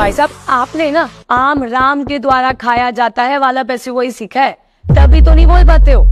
भाई साहब आपने ना आम राम के द्वारा खाया जाता है वाला पैसे वही सीखा है तभी तो नहीं बोल पाते हो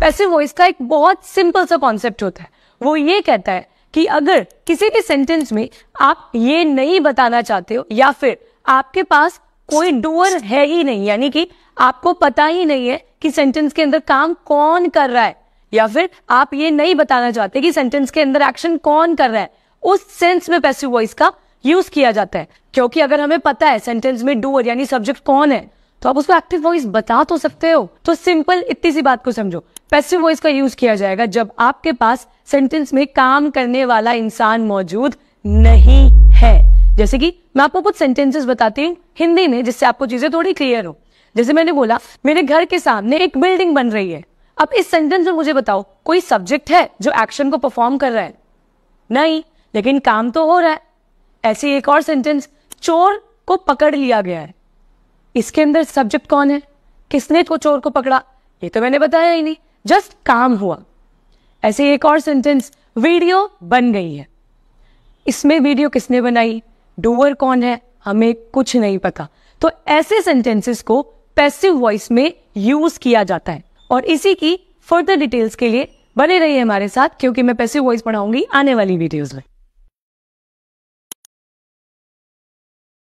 पैसे वॉइस का एक बहुत सिंपल सा कॉन्सेप्ट होता है वो ये कहता है कि अगर किसी भी सेंटेंस में आप ये नहीं बताना चाहते हो या फिर आपके पास कोई डूअर है ही नहीं यानी कि आपको पता ही नहीं है कि सेंटेंस के अंदर काम कौन कर रहा है या फिर आप ये नहीं बताना चाहते कि सेंटेंस के अंदर एक्शन कौन कर रहा है उस सेंस में पैसे वॉइस का यूज किया जाता है क्योंकि अगर हमें पता है सेंटेंस में डूअर यानी सब्जेक्ट कौन है तो आप उसको एक्टिव वॉइस बता तो सकते हो तो सिंपल इतनी सी बात को समझो पैसिव वॉइस का यूज किया जाएगा जब आपके पास सेंटेंस में काम करने वाला इंसान मौजूद नहीं है जैसे कि मैं आपको कुछ सेंटेंसेस बताती हूँ हिंदी में जिससे आपको चीजें थोड़ी क्लियर हो जैसे मैंने बोला मेरे घर के सामने एक बिल्डिंग बन रही है अब इस सेंटेंस में मुझे बताओ कोई सब्जेक्ट है जो एक्शन को परफॉर्म कर रहा है नहीं लेकिन काम तो हो रहा है ऐसे एक और सेंटेंस चोर को पकड़ लिया गया है इसके अंदर सब्जेक्ट कौन है किसने को चोर को पकड़ा ये तो मैंने बताया ही नहीं जस्ट काम हुआ ऐसे एक और सेंटेंस वीडियो बन गई है इसमें वीडियो किसने बनाई डूअर कौन है हमें कुछ नहीं पता तो ऐसे सेंटेंसेस को पैसिव वॉइस में यूज किया जाता है और इसी की फर्दर डिटेल्स के लिए बने रहिए हमारे साथ क्योंकि मैं पैसिव वॉइस पढ़ाऊंगी आने वाली वीडियोज में